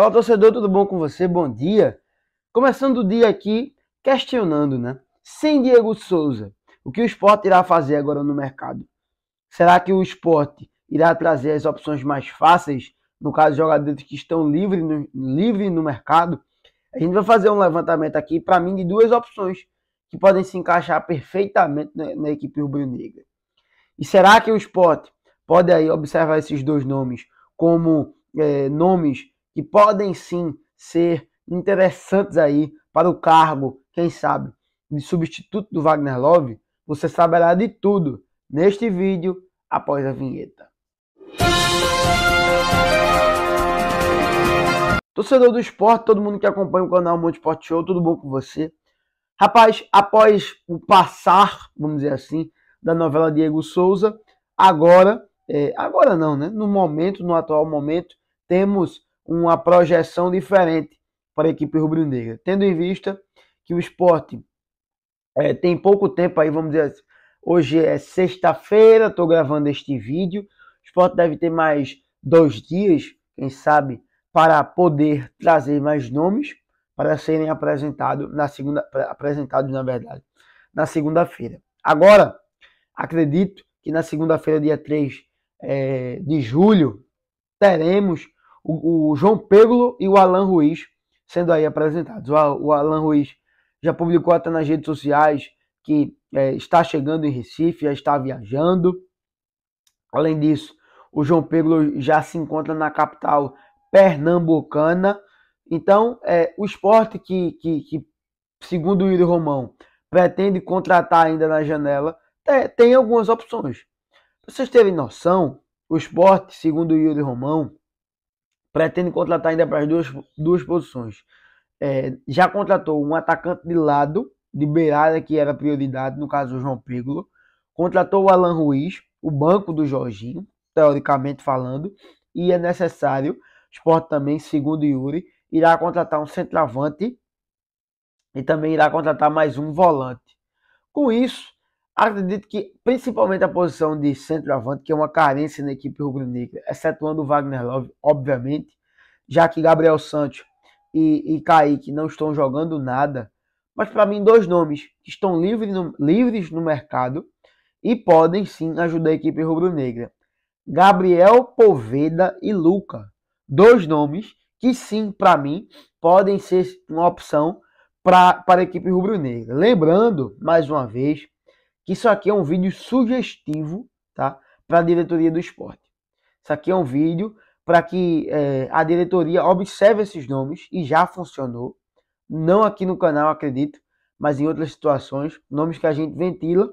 Fala torcedor, tudo bom com você? Bom dia. Começando o dia aqui questionando, né? Sem Diego Souza, o que o esporte irá fazer agora no mercado? Será que o esporte irá trazer as opções mais fáceis, no caso jogadores que estão livres no, livre no mercado? A gente vai fazer um levantamento aqui, para mim, de duas opções que podem se encaixar perfeitamente na, na equipe rubro-negra. E será que o esporte pode aí observar esses dois nomes como é, nomes que podem sim ser interessantes aí para o cargo, quem sabe, de substituto do Wagner Love, você saberá de tudo neste vídeo após a vinheta. Torcedor do esporte, todo mundo que acompanha o canal Monte Esporte Show, tudo bom com você? Rapaz, após o passar, vamos dizer assim, da novela Diego Souza, agora, é, agora não, né? No momento, no atual momento, temos uma projeção diferente para a equipe rubro-negra, tendo em vista que o esporte é, tem pouco tempo aí, vamos dizer assim, hoje é sexta-feira, estou gravando este vídeo, o esporte deve ter mais dois dias, quem sabe, para poder trazer mais nomes para serem apresentados na segunda apresentados na verdade na segunda-feira. Agora, acredito que na segunda-feira, dia 3 é, de julho, teremos o, João Peglo e o Alan Ruiz sendo aí apresentados. O, Alan Ruiz já publicou até nas redes sociais que é, está chegando em Recife, já está viajando. Além disso, o João Peglo já se encontra na capital pernambucana. Então, é, o esporte que, que, que segundo o Yuri Romão, pretende contratar ainda na janela, tem, é, tem algumas opções. Para vocês terem noção, o esporte, segundo o Yuri Romão, pretende contratar ainda para as duas, duas posições. É, já contratou um atacante de lado, de beirada, que era prioridade, no caso o João Pígolo. Contratou o Alan Ruiz, o banco do Jorginho, teoricamente falando. E é necessário, o Sport também, segundo Yuri, irá contratar um centroavante e também irá contratar mais um volante. Com isso, Acredito que principalmente a posição de centroavante, que é uma carência na equipe rubro-negra, excetuando o Wagner Love, obviamente, já que Gabriel Santos e, e Kaique não estão jogando nada, mas para mim dois nomes que estão livre no, livres no mercado e podem sim ajudar a equipe rubro-negra. Gabriel Poveda e Luca. Dois nomes que sim, para mim, podem ser uma opção para a equipe rubro-negra. Lembrando, mais uma vez, que isso aqui é um vídeo sugestivo tá? para a diretoria do esporte. Isso aqui é um vídeo para que é, a diretoria observe esses nomes e já funcionou. Não aqui no canal, acredito, mas em outras situações, nomes que a gente ventila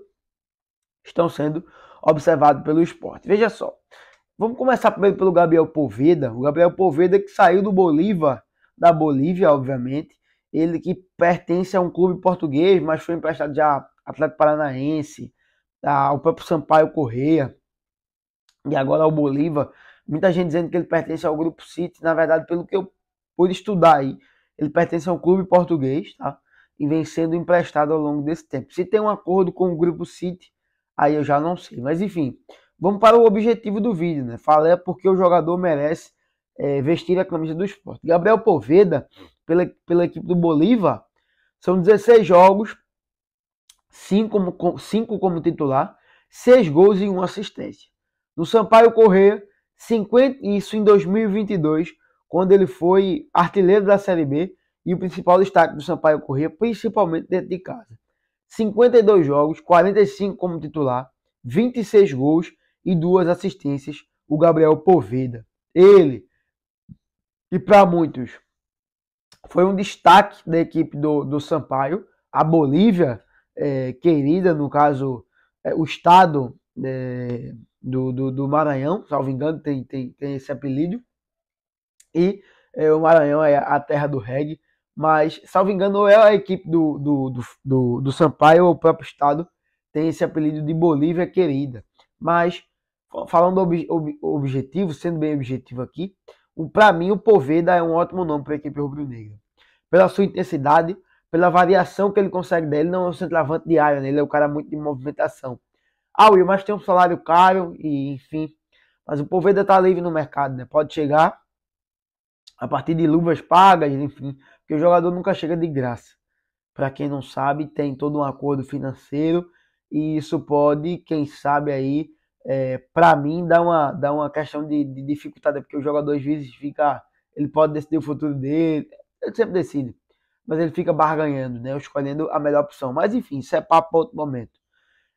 estão sendo observados pelo esporte. Veja só, vamos começar primeiro pelo Gabriel Poveda. O Gabriel Poveda que saiu do Bolívar, da Bolívia, obviamente. Ele que pertence a um clube português, mas foi emprestado já Atlético Paranaense, a, o próprio Sampaio Correia e agora o Bolívar. Muita gente dizendo que ele pertence ao Grupo City. Na verdade, pelo que eu pude estudar aí, ele pertence a um clube português, tá? E vem sendo emprestado ao longo desse tempo. Se tem um acordo com o Grupo City, aí eu já não sei. Mas enfim, vamos para o objetivo do vídeo, né? Falei é porque o jogador merece é, vestir a camisa do esporte. Gabriel Poveda, pela, pela equipe do Bolívar, são 16 jogos, cinco como, cinco como titular, seis gols e uma assistência. No Sampaio Correia, 50, isso em 2022, quando ele foi artilheiro da Série B e o principal destaque do Sampaio Correia, principalmente dentro de casa. 52 jogos, 45 como titular, 26 gols e duas assistências, o Gabriel Poveda. Ele, e para muitos, foi um destaque da equipe do, do Sampaio. A Bolívia é, querida, no caso, é, o estado é, do, do, do, Maranhão, salvo engano, tem, tem, tem esse apelido. E é, o Maranhão é a terra do reggae, mas, salvo engano, ou é a equipe do, do, do, do, do Sampaio ou o próprio estado tem esse apelido de Bolívia querida. Mas, falando ob, ob, objetivo, sendo bem objetivo aqui, para mim o Poveda é um ótimo nome para a equipe rubro-negra. Pela sua intensidade, pela variação que ele consegue dele né? Ele não é um centroavante de área, né? ele é um cara muito de movimentação. Ah, Will, mas tem um salário caro e enfim. Mas o Poveda está livre no mercado, né? Pode chegar a partir de luvas pagas, enfim, porque o jogador nunca chega de graça. Para quem não sabe, tem todo um acordo financeiro e isso pode, quem sabe aí, é, para mim, dar uma, dar uma questão de, de dificuldade, porque o jogador às vezes fica, ele pode decidir o futuro dele, ele sempre decide mas ele fica barganhando, né? Escolhendo a melhor opção. Mas enfim, isso é papo para outro momento.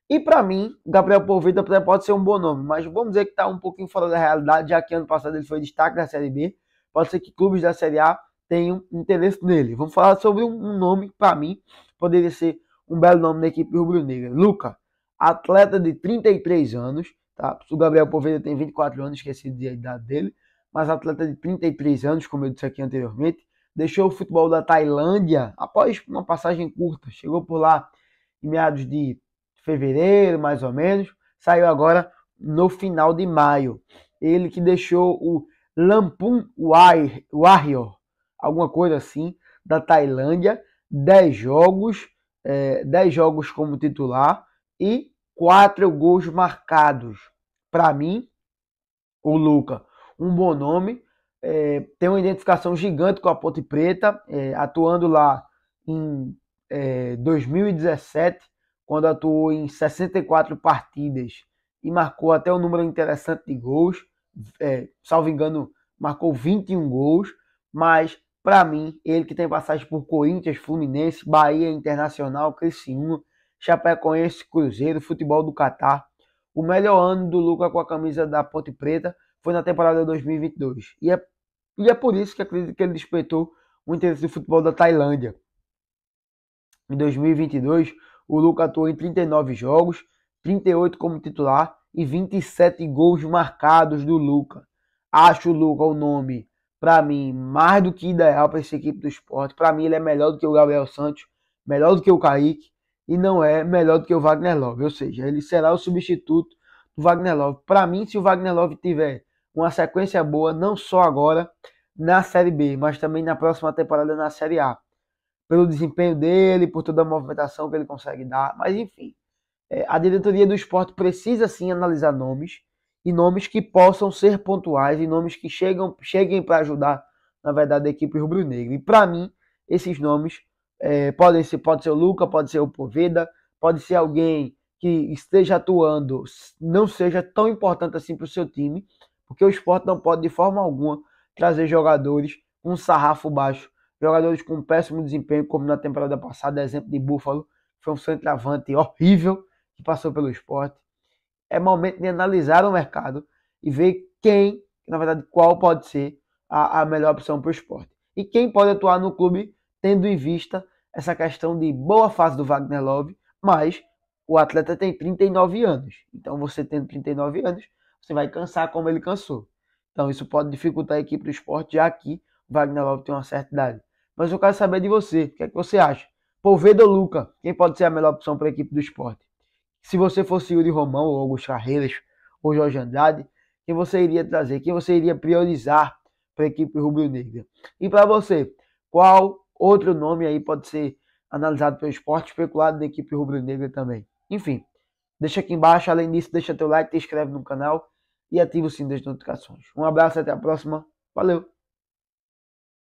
E para mim, Gabriel Poveda pode ser um bom nome, mas vamos dizer que está um pouquinho fora da realidade, já que ano passado ele foi destaque da Série B. Pode ser que clubes da Série A tenham interesse nele. Vamos falar sobre um nome para mim poderia ser um belo nome da equipe rubro-negra. Luca, atleta de 33 anos, tá? O Gabriel Poveda tem 24 anos, esqueci de idade dele, mas atleta de 33 anos, como eu disse aqui anteriormente, deixou o futebol da Tailândia após uma passagem curta. Chegou por lá em meados de fevereiro, mais ou menos. Saiu agora no final de maio. Ele que deixou o Lampung Warrior, alguma coisa assim, da Tailândia. 10 jogos, é, jogos como titular e 4 gols marcados. Para mim, o Luca, um bom nome, é, tem uma identificação gigante com a Ponte Preta, é, atuando lá em é, 2017, quando atuou em 64 partidas e marcou até um número interessante de gols, é, salvo engano, marcou 21 gols, mas para mim, ele que tem passagem por Corinthians, Fluminense, Bahia Internacional, Criciúma, Chapecoense, Cruzeiro, futebol do Catar, o melhor ano do Lucas com a camisa da Ponte Preta foi na temporada 2022. E é, e é por isso que acredito que ele despertou o interesse do futebol da Tailândia. Em 2022, o Luca atuou em 39 jogos, 38 como titular e 27 gols marcados do Luca. Acho o Luca o nome, para mim, mais do que ideal para essa equipe do esporte. Para mim, ele é melhor do que o Gabriel Santos, melhor do que o Kaique e não é melhor do que o Wagner Love. Ou seja, ele será o substituto do Wagner Love. Para mim, se o Wagner Love tiver uma sequência boa, não só agora na Série B, mas também na próxima temporada na Série A. Pelo desempenho dele, por toda a movimentação que ele consegue dar, mas enfim. É, a diretoria do esporte precisa sim analisar nomes e nomes que possam ser pontuais e nomes que chegam, cheguem para ajudar, na verdade, a equipe rubro-negra. E para mim, esses nomes é, podem ser, pode ser o Luca, pode ser o Poveda, pode ser alguém que esteja atuando, não seja tão importante assim para o seu time, porque o esporte não pode, de forma alguma, trazer jogadores com sarrafo baixo, jogadores com péssimo desempenho, como na temporada passada, exemplo de búfalo, que foi um centroavante horrível que passou pelo esporte. É momento de analisar o mercado e ver quem, na verdade, qual pode ser a, a melhor opção para o esporte. E quem pode atuar no clube tendo em vista essa questão de boa fase do Wagner Love, mas o atleta tem 39 anos. Então você tendo 39 anos, você vai cansar como ele cansou. Então isso pode dificultar a equipe do esporte, já aqui o Wagner Love tem uma certa idade. Mas eu quero saber de você, o que é que você acha? Polvedo, ou Luca, quem pode ser a melhor opção para a equipe do esporte? Se você fosse Yuri Romão, ou Augusto Carreiras, ou Jorge Andrade, quem você iria trazer? Quem você iria priorizar para a equipe rubro-negra? E para você, qual outro nome aí pode ser analisado pelo esporte, especulado da equipe rubro-negra também? Enfim, Deixa aqui embaixo, além disso, deixa teu like, te inscreve no canal e ativa o sininho das notificações. Um abraço, até a próxima. Valeu!